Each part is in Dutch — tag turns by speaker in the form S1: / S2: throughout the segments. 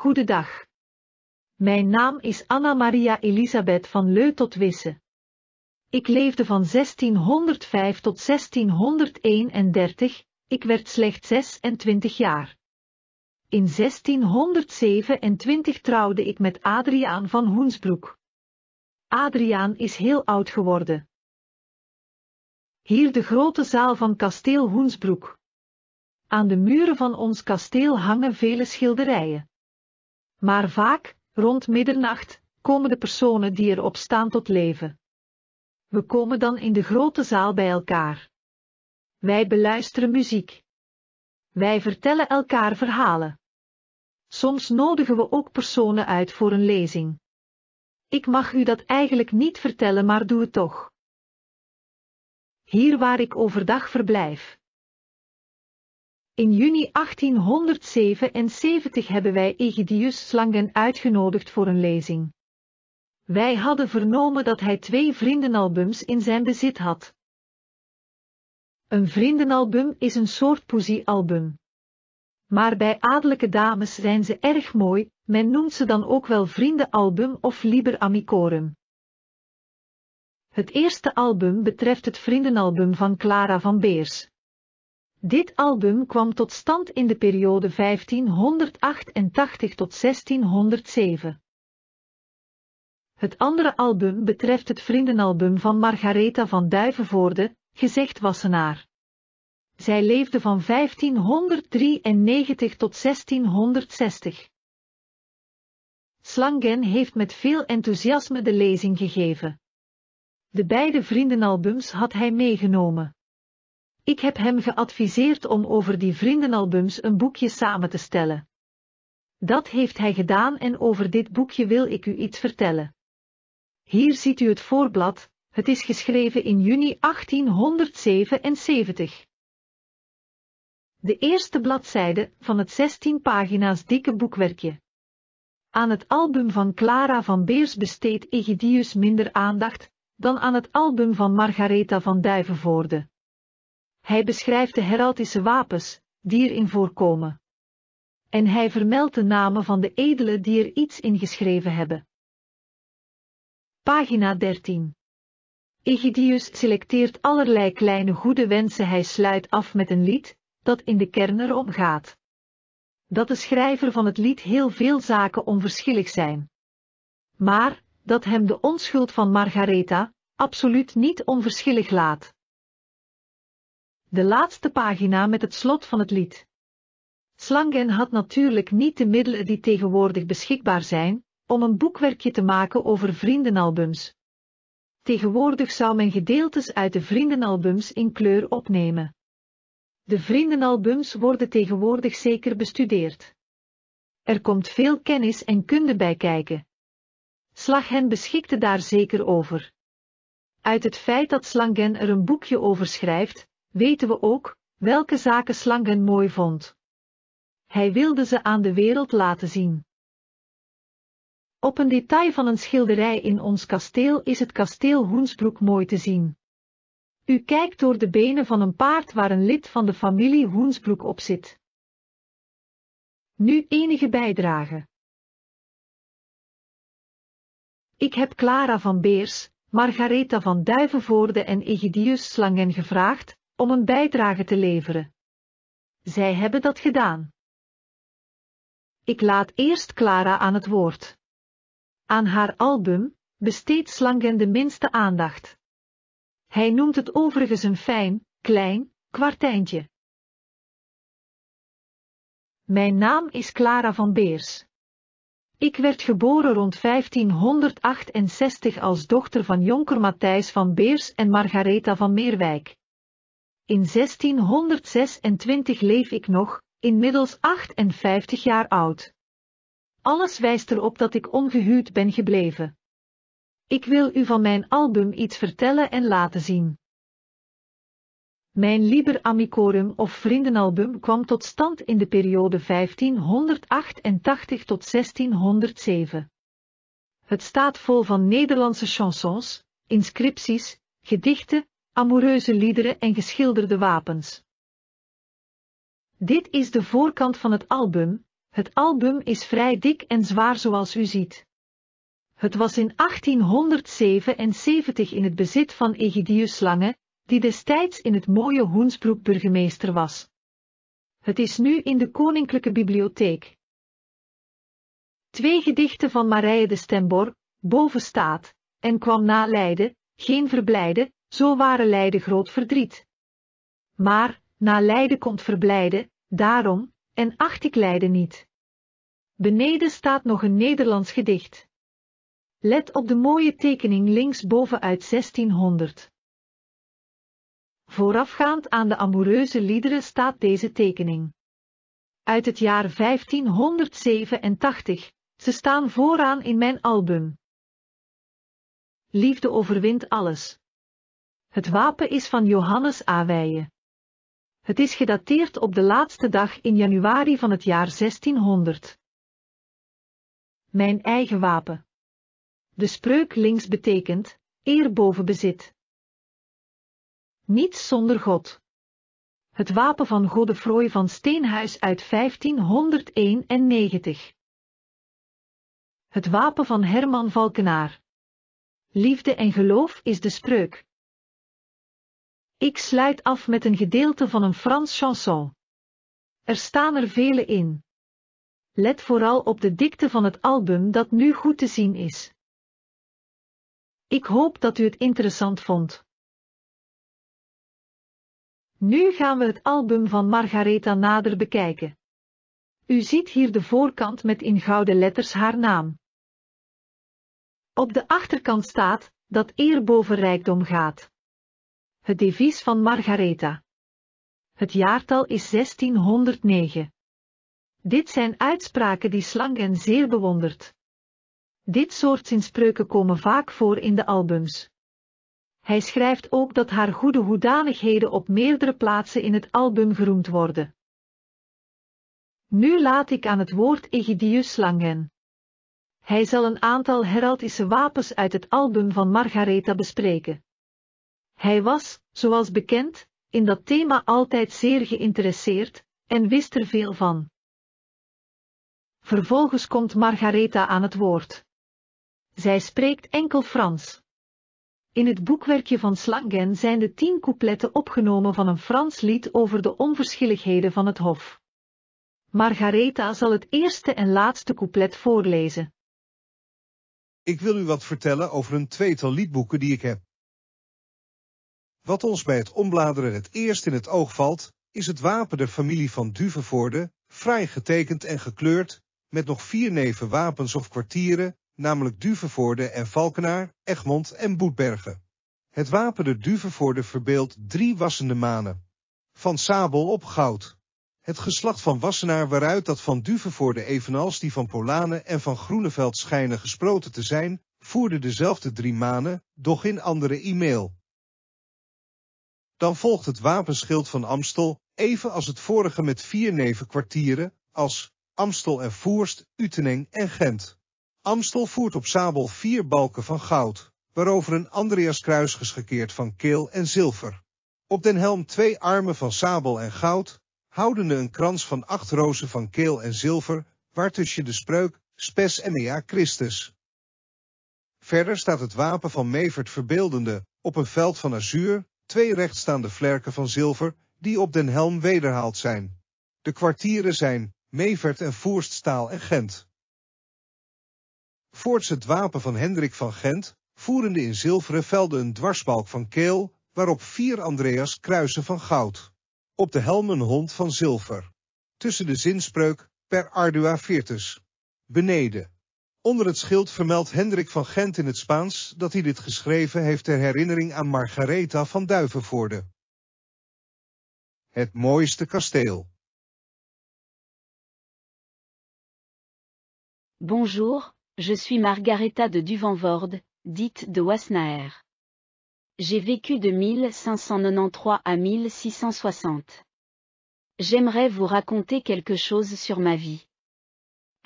S1: Goedendag. Mijn naam is Anna Maria Elisabeth van Leu tot Wisse. Ik leefde van 1605 tot 1631, ik werd slechts 26 jaar. In 1627 trouwde ik met Adriaan van Hoensbroek. Adriaan is heel oud geworden. Hier de grote zaal van kasteel Hoensbroek. Aan de muren van ons kasteel hangen vele schilderijen. Maar vaak, rond middernacht, komen de personen die erop staan tot leven. We komen dan in de grote zaal bij elkaar. Wij beluisteren muziek. Wij vertellen elkaar verhalen. Soms nodigen we ook personen uit voor een lezing. Ik mag u dat eigenlijk niet vertellen, maar doe het toch. Hier waar ik overdag verblijf. In juni 1877 hebben wij Egidius Slangen uitgenodigd voor een lezing. Wij hadden vernomen dat hij twee vriendenalbums in zijn bezit had. Een vriendenalbum is een soort poesiealbum. Maar bij adellijke dames zijn ze erg mooi, men noemt ze dan ook wel vriendenalbum of liber amicorum. Het eerste album betreft het vriendenalbum van Clara van Beers. Dit album kwam tot stand in de periode 1588 tot 1607. Het andere album betreft het vriendenalbum van Margaretha van Duivenvoorde, gezegd Wassenaar. Zij leefde van 1593 tot 1660. Slangen heeft met veel enthousiasme de lezing gegeven. De beide vriendenalbums had hij meegenomen. Ik heb hem geadviseerd om over die vriendenalbums een boekje samen te stellen. Dat heeft hij gedaan en over dit boekje wil ik u iets vertellen. Hier ziet u het voorblad, het is geschreven in juni 1877. De eerste bladzijde van het 16 pagina's dikke boekwerkje. Aan het album van Clara van Beers besteedt Egidius minder aandacht dan aan het album van Margaretha van Duivenvoorde. Hij beschrijft de heraldische wapens, die erin voorkomen. En hij vermeldt de namen van de edelen die er iets in geschreven hebben. Pagina 13. Egidius selecteert allerlei kleine goede wensen. Hij sluit af met een lied, dat in de kern erom gaat. Dat de schrijver van het lied heel veel zaken onverschillig zijn. Maar, dat hem de onschuld van Margaretha, absoluut niet onverschillig laat. De laatste pagina met het slot van het lied. Slangen had natuurlijk niet de middelen die tegenwoordig beschikbaar zijn, om een boekwerkje te maken over vriendenalbums. Tegenwoordig zou men gedeeltes uit de vriendenalbums in kleur opnemen. De vriendenalbums worden tegenwoordig zeker bestudeerd. Er komt veel kennis en kunde bij kijken. Slaghen beschikte daar zeker over. Uit het feit dat Slangen er een boekje over schrijft, weten we ook welke zaken Slangen mooi vond. Hij wilde ze aan de wereld laten zien. Op een detail van een schilderij in ons kasteel is het kasteel Hoensbroek mooi te zien. U kijkt door de benen van een paard waar een lid van de familie Hoensbroek op zit. Nu enige bijdrage. Ik heb Clara van Beers, Margaretha van Duivenvoorde en Egidius Slangen gevraagd om een bijdrage te leveren. Zij hebben dat gedaan. Ik laat eerst Clara aan het woord. Aan haar album besteedt Slangen de minste aandacht. Hij noemt het overigens een fijn, klein, kwartijntje. Mijn naam is Clara van Beers. Ik werd geboren rond 1568 als dochter van jonker Matthijs van Beers en Margaretha van Meerwijk. In 1626 leef ik nog, inmiddels 58 jaar oud. Alles wijst erop dat ik ongehuwd ben gebleven. Ik wil u van mijn album iets vertellen en laten zien. Mijn Liber Amicorum of Vriendenalbum kwam tot stand in de periode 1588 tot 1607. Het staat vol van Nederlandse chansons, inscripties, gedichten, amoureuze liederen en geschilderde wapens. Dit is de voorkant van het album, het album is vrij dik en zwaar zoals u ziet. Het was in 1877 in het bezit van Egidius Lange, die destijds in het mooie Hoensbroek burgemeester was. Het is nu in de Koninklijke Bibliotheek. Twee gedichten van Marije de Stembor, boven staat, en kwam na Leiden, geen verblijden, zo waren lijden groot verdriet. Maar, na lijden komt verblijden, daarom, en acht ik lijden niet. Beneden staat nog een Nederlands gedicht. Let op de mooie tekening linksboven uit 1600. Voorafgaand aan de amoureuze liederen staat deze tekening. Uit het jaar 1587, ze staan vooraan in mijn album. Liefde overwint alles. Het wapen is van Johannes A. Het is gedateerd op de laatste dag in januari van het jaar 1600. Mijn eigen wapen. De spreuk links betekent, eer boven bezit. Niets zonder God. Het wapen van Godefroy van Steenhuis uit 1591. Het wapen van Herman Valkenaar. Liefde en geloof is de spreuk. Ik sluit af met een gedeelte van een Frans chanson. Er staan er vele in. Let vooral op de dikte van het album dat nu goed te zien is. Ik hoop dat u het interessant vond. Nu gaan we het album van Margaretha nader bekijken. U ziet hier de voorkant met in gouden letters haar naam. Op de achterkant staat dat eer boven rijkdom gaat. Het devies van Margaretha. Het jaartal is 1609. Dit zijn uitspraken die Slangen zeer bewondert. Dit soort zinspreuken komen vaak voor in de albums. Hij schrijft ook dat haar goede hoedanigheden op meerdere plaatsen in het album geroemd worden. Nu laat ik aan het woord Egidius Slangen. Hij zal een aantal heraldische wapens uit het album van Margaretha bespreken. Hij was, zoals bekend, in dat thema altijd zeer geïnteresseerd en wist er veel van. Vervolgens komt Margaretha aan het woord. Zij spreekt enkel Frans. In het boekwerkje van Slangen zijn de tien coupletten opgenomen van een Frans lied over de onverschilligheden van het Hof. Margaretha zal het eerste en laatste couplet voorlezen.
S2: Ik wil u wat vertellen over een tweetal liedboeken die ik heb. Wat ons bij het ombladeren het eerst in het oog valt, is het wapen der familie van Duvenvoorde, vrij getekend en gekleurd, met nog vier neven wapens of kwartieren, namelijk Duvenvoorde en Valkenaar, Egmond en Boetbergen. Het wapen der Duvenvoorde verbeeldt drie wassende manen. Van sabel op goud. Het geslacht van Wassenaar waaruit dat van Duvenvoorde evenals die van Polane en van Groeneveld schijnen gesproten te zijn, voerde dezelfde drie manen, doch in andere e-mail. Dan volgt het wapenschild van Amstel, even als het vorige met vier nevenkwartieren, als Amstel en Voerst, Uteneng en Gent. Amstel voert op Sabel vier balken van goud, waarover een Andreaskruis geschakeerd van keel en zilver. Op den helm twee armen van sabel en goud, houdende een krans van acht rozen van keel en zilver, waartussen de spreuk, spes en ea Christus. Verder staat het wapen van Mevert verbeeldende, op een veld van azuur, twee rechtstaande flerken van zilver, die op den helm wederhaald zijn. De kwartieren zijn, Mevert en Voerststaal en Gent. Voorts het wapen van Hendrik van Gent, voerende in zilveren velden een dwarsbalk van keel, waarop vier Andreas kruisen van goud. Op de helm een hond van zilver. Tussen de zinspreuk, per ardua virtus. Beneden, Onder het schild vermeldt Hendrik van Gent in het Spaans dat hij dit geschreven heeft ter herinnering aan Margaretha van Duivenvoorde. Het mooiste kasteel.
S3: Bonjour, je suis Margaretha de Duvenvoorde, dite de Wassenaer. J'ai vécu de 1593 à 1660. J'aimerais vous raconter quelque chose sur ma vie.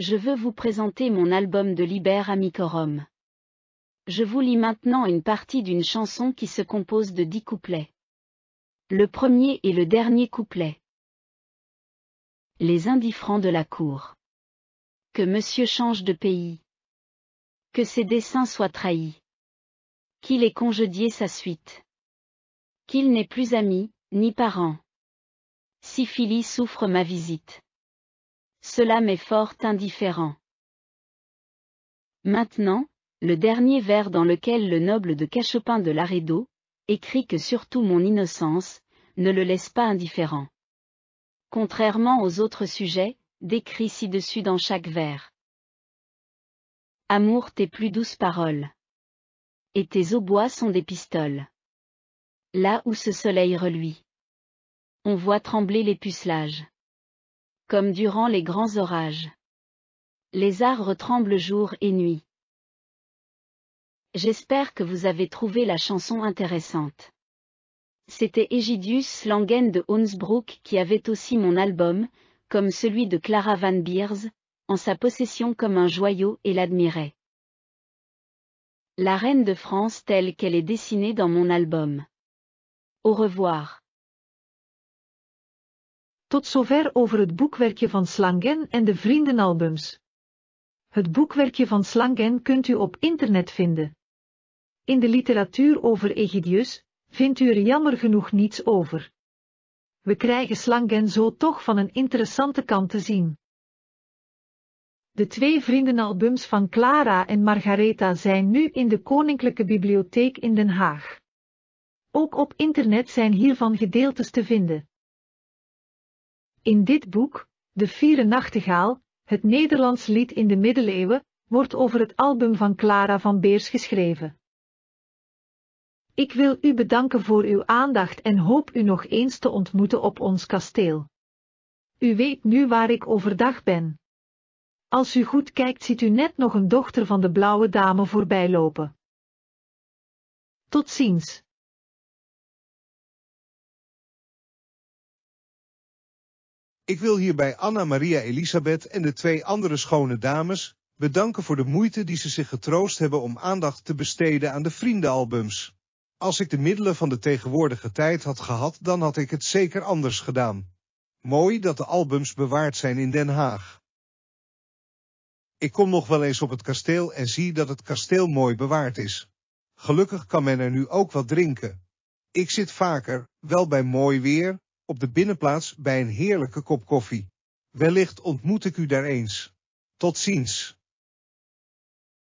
S3: Je veux vous présenter mon album de Liber Amicorum. Je vous lis maintenant une partie d'une chanson qui se compose de dix couplets. Le premier et le dernier couplet. Les indifférents de la cour. Que monsieur change de pays. Que ses desseins soient trahis. Qu'il ait congédié sa suite. Qu'il n'ait plus ami, ni parent. Siphilie souffre ma visite. Cela m'est fort indifférent. Maintenant, le dernier vers dans lequel le noble de Cachepin de Laredo, écrit que surtout mon innocence, ne le laisse pas indifférent. Contrairement aux autres sujets, décrits ci-dessus dans chaque vers. Amour tes plus douces paroles. Et tes aubois sont des pistoles. Là où ce soleil reluit. On voit trembler les pucelages comme durant les grands orages. Les arbres tremblent jour et nuit. J'espère que vous avez trouvé la chanson intéressante. C'était Egidius Langen de Hounsbrook qui avait aussi mon album, comme celui de Clara Van Beers, en sa possession comme un joyau et l'admirait. La reine de France telle qu'elle est dessinée dans mon album. Au revoir.
S1: Tot zover over het boekwerkje van Slangen en de vriendenalbums. Het boekwerkje van Slangen kunt u op internet vinden. In de literatuur over Egidius vindt u er jammer genoeg niets over. We krijgen Slangen zo toch van een interessante kant te zien. De twee vriendenalbums van Clara en Margaretha zijn nu in de Koninklijke Bibliotheek in Den Haag. Ook op internet zijn hiervan gedeeltes te vinden. In dit boek, De Vieren Nachtegaal, het Nederlands lied in de middeleeuwen, wordt over het album van Clara van Beers geschreven. Ik wil u bedanken voor uw aandacht en hoop u nog eens te ontmoeten op ons kasteel. U weet nu waar ik overdag ben. Als u goed kijkt ziet u net nog een dochter van de blauwe dame voorbij lopen. Tot ziens.
S2: Ik wil hierbij Anna Maria Elisabeth en de twee andere schone dames bedanken voor de moeite die ze zich getroost hebben om aandacht te besteden aan de vriendenalbums. Als ik de middelen van de tegenwoordige tijd had gehad, dan had ik het zeker anders gedaan. Mooi dat de albums bewaard zijn in Den Haag. Ik kom nog wel eens op het kasteel en zie dat het kasteel mooi bewaard is. Gelukkig kan men er nu ook wat drinken. Ik zit vaker, wel bij mooi weer, op de binnenplaats bij een heerlijke kop koffie. Wellicht ontmoet ik u daar eens. Tot ziens.